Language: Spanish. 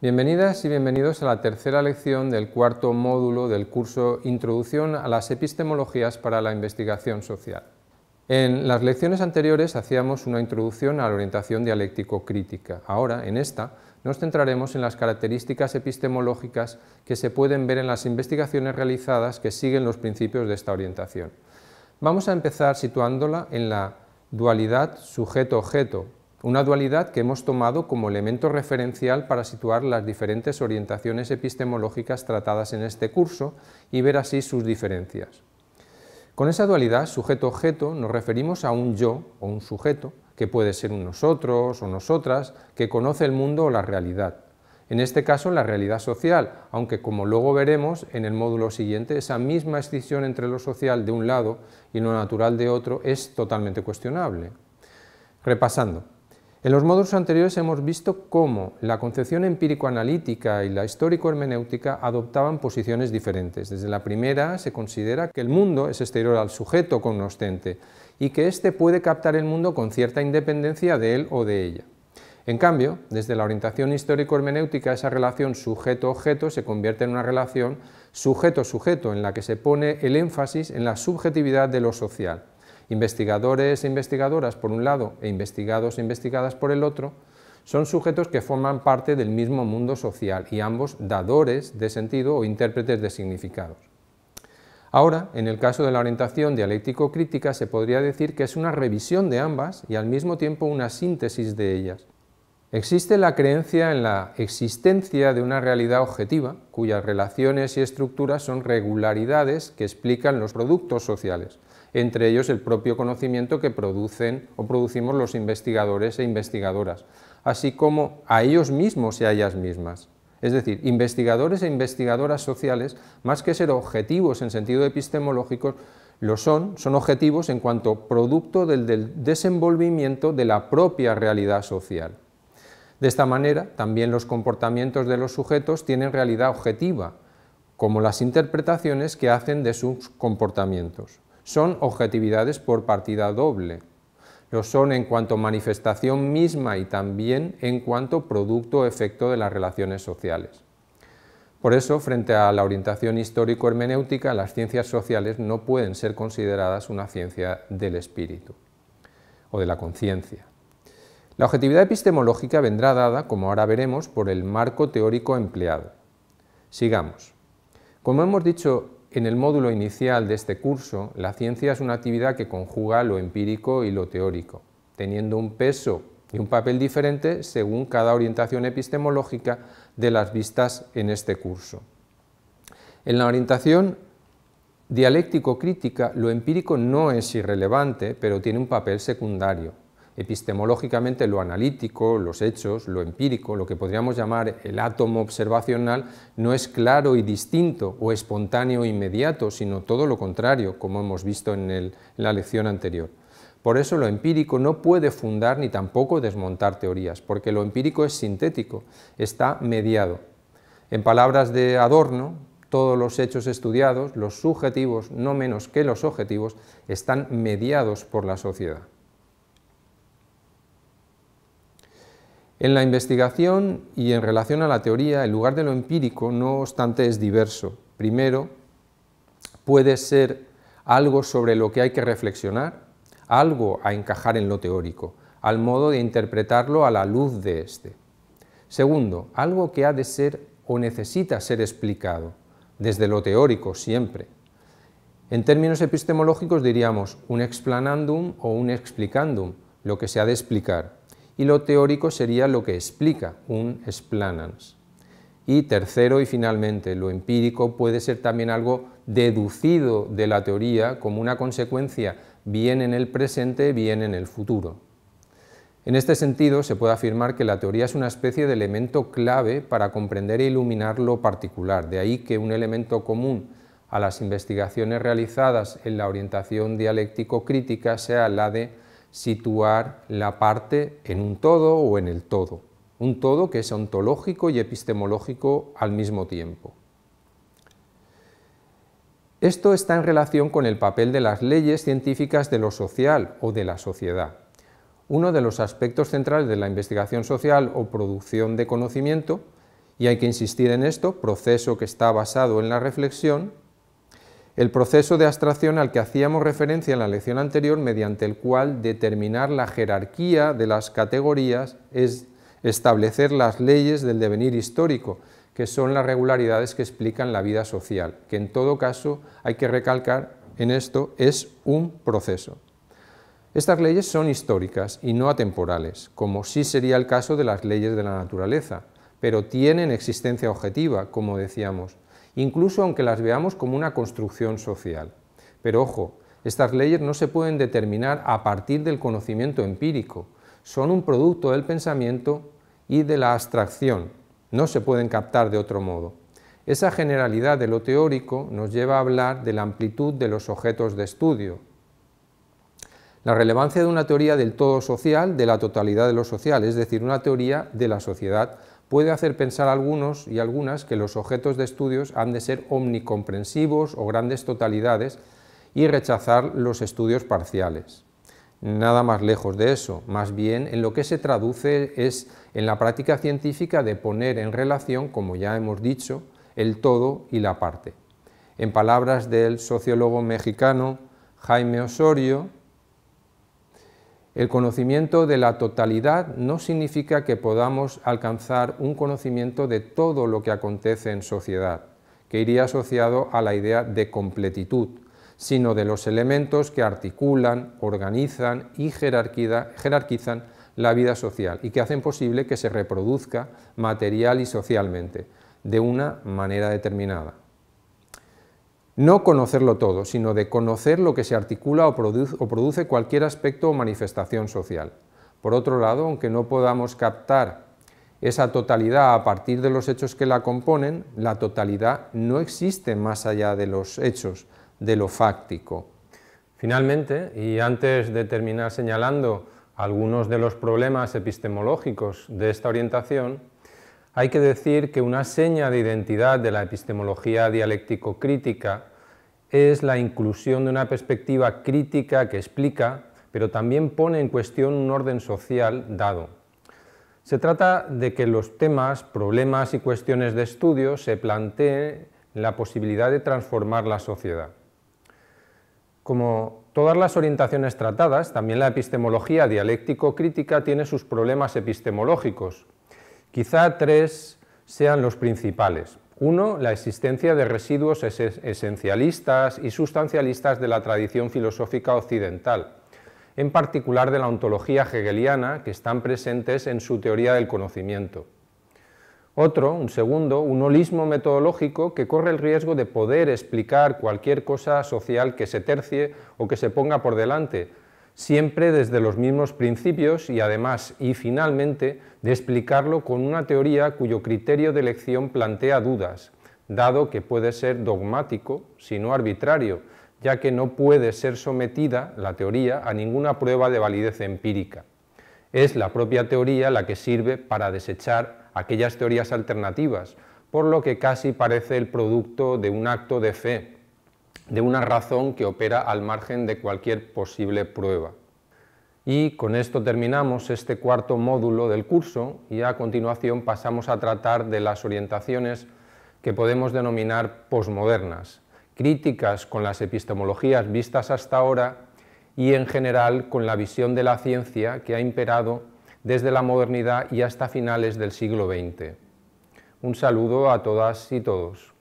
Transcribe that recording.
Bienvenidas y bienvenidos a la tercera lección del cuarto módulo del curso Introducción a las epistemologías para la investigación social. En las lecciones anteriores hacíamos una introducción a la orientación dialéctico-crítica. Ahora, en esta, nos centraremos en las características epistemológicas que se pueden ver en las investigaciones realizadas que siguen los principios de esta orientación. Vamos a empezar situándola en la dualidad sujeto-objeto, una dualidad que hemos tomado como elemento referencial para situar las diferentes orientaciones epistemológicas tratadas en este curso y ver así sus diferencias. Con esa dualidad sujeto-objeto nos referimos a un yo o un sujeto, que puede ser un nosotros o nosotras, que conoce el mundo o la realidad. En este caso la realidad social, aunque como luego veremos en el módulo siguiente, esa misma escisión entre lo social de un lado y lo natural de otro es totalmente cuestionable. Repasando, en los módulos anteriores hemos visto cómo la concepción empírico-analítica y la histórico-hermenéutica adoptaban posiciones diferentes. Desde la primera se considera que el mundo es exterior al sujeto cognoscente y que éste puede captar el mundo con cierta independencia de él o de ella. En cambio, desde la orientación histórico-hermenéutica esa relación sujeto-objeto se convierte en una relación sujeto-sujeto en la que se pone el énfasis en la subjetividad de lo social. Investigadores e investigadoras por un lado e investigados e investigadas por el otro son sujetos que forman parte del mismo mundo social y ambos dadores de sentido o intérpretes de significados. Ahora, en el caso de la orientación dialéctico-crítica se podría decir que es una revisión de ambas y al mismo tiempo una síntesis de ellas. Existe la creencia en la existencia de una realidad objetiva, cuyas relaciones y estructuras son regularidades que explican los productos sociales, entre ellos el propio conocimiento que producen o producimos los investigadores e investigadoras, así como a ellos mismos y a ellas mismas. Es decir, investigadores e investigadoras sociales, más que ser objetivos en sentido epistemológico, lo son, son objetivos en cuanto producto del, del, desenvolvimiento de la propia realidad social. De esta manera, también los comportamientos de los sujetos tienen realidad objetiva, como las interpretaciones que hacen de sus comportamientos son objetividades por partida doble. Lo son en cuanto manifestación misma y también en cuanto producto o efecto de las relaciones sociales. Por eso, frente a la orientación histórico-hermenéutica, las ciencias sociales no pueden ser consideradas una ciencia del espíritu o de la conciencia. La objetividad epistemológica vendrá dada, como ahora veremos, por el marco teórico empleado. Sigamos. Como hemos dicho en el módulo inicial de este curso, la ciencia es una actividad que conjuga lo empírico y lo teórico, teniendo un peso y un papel diferente según cada orientación epistemológica de las vistas en este curso. En la orientación dialéctico-crítica, lo empírico no es irrelevante, pero tiene un papel secundario, epistemológicamente lo analítico, los hechos, lo empírico, lo que podríamos llamar el átomo observacional, no es claro y distinto o espontáneo e inmediato, sino todo lo contrario, como hemos visto en, la lección anterior. Por eso lo empírico no puede fundar ni tampoco desmontar teorías, porque lo empírico es sintético, está mediado. En palabras de Adorno, todos los hechos estudiados, los subjetivos no menos que los objetivos, están mediados por la sociedad. En la investigación y en relación a la teoría, el lugar de lo empírico no obstante es diverso. Primero, puede ser algo sobre lo que hay que reflexionar, algo a encajar en lo teórico, al modo de interpretarlo a la luz de éste. Segundo, algo que ha de ser o necesita ser explicado, desde lo teórico siempre. En términos epistemológicos diríamos un explanandum o un explicandum, lo que se ha de explicar y lo teórico sería lo que explica un explanans. Y tercero y finalmente, lo empírico puede ser también algo deducido de la teoría como una consecuencia bien en el presente, bien en el futuro. En este sentido, se puede afirmar que la teoría es una especie de elemento clave para comprender e iluminar lo particular, de ahí que un elemento común a las investigaciones realizadas en la orientación dialéctico-crítica sea la de situar la parte en un todo o en el todo, un todo que es ontológico y epistemológico al mismo tiempo. Esto está en relación con el papel de las leyes científicas de lo social o de la sociedad. Uno de los aspectos centrales de la investigación social o producción de conocimiento, y hay que insistir en esto, proceso que está basado en la reflexión, el proceso de abstracción al que hacíamos referencia en la lección anterior, mediante el cual determinar la jerarquía de las categorías es establecer las leyes del devenir histórico, que son las regularidades que explican la vida social, que en todo caso hay que recalcar en esto es un proceso. Estas leyes son históricas y no atemporales, como sí sería el caso de las leyes de la naturaleza, pero tienen existencia objetiva, como decíamos, incluso aunque las veamos como una construcción social. Pero ojo, estas leyes no se pueden determinar a partir del conocimiento empírico, son un producto del pensamiento y de la abstracción, no se pueden captar de otro modo. Esa generalidad de lo teórico nos lleva a hablar de la amplitud de los objetos de estudio. La relevancia de una teoría del todo social, de la totalidad de lo social, es decir, una teoría de la sociedad puede hacer pensar algunos y algunas que los objetos de estudios han de ser omnicomprensivos o grandes totalidades y rechazar los estudios parciales. Nada más lejos de eso, más bien en lo que se traduce es en la práctica científica de poner en relación, como ya hemos dicho, el todo y la parte. En palabras del sociólogo mexicano Jaime Osorio, el conocimiento de la totalidad no significa que podamos alcanzar un conocimiento de todo lo que acontece en sociedad, que iría asociado a la idea de completitud, sino de los elementos que articulan, organizan y jerarquizan la vida social y que hacen posible que se reproduzca material y socialmente, de una manera determinada no conocerlo todo, sino de conocer lo que se articula o produce, cualquier aspecto o manifestación social. Por otro lado, aunque no podamos captar esa totalidad a partir de los hechos que la componen, la totalidad no existe más allá de los hechos, de lo fáctico. Finalmente, y antes de terminar señalando algunos de los problemas epistemológicos de esta orientación, hay que decir que una seña de identidad de la epistemología dialéctico-crítica es la inclusión de una perspectiva crítica que explica, pero también pone en cuestión un orden social dado. Se trata de que los temas, problemas y cuestiones de estudio se planteen la posibilidad de transformar la sociedad. Como todas las orientaciones tratadas, también la epistemología dialéctico-crítica tiene sus problemas epistemológicos. Quizá tres sean los principales. Uno, la existencia de residuos esencialistas y sustancialistas de la tradición filosófica occidental, en particular de la ontología hegeliana, que están presentes en su teoría del conocimiento. Otro, un segundo, un holismo metodológico que corre el riesgo de poder explicar cualquier cosa social que se tercie o que se ponga por delante, siempre desde los mismos principios y además y finalmente de explicarlo con una teoría cuyo criterio de elección plantea dudas, dado que puede ser dogmático, si no arbitrario, ya que no puede ser sometida la teoría a ninguna prueba de validez empírica. Es la propia teoría la que sirve para desechar aquellas teorías alternativas, por lo que casi parece el producto de un acto de fe, de una razón que opera al margen de cualquier posible prueba. Y con esto terminamos este cuarto módulo del curso y a continuación pasamos a tratar de las orientaciones que podemos denominar posmodernas, críticas con las epistemologías vistas hasta ahora y en general con la visión de la ciencia que ha imperado desde la modernidad y hasta finales del siglo XX. Un saludo a todas y todos.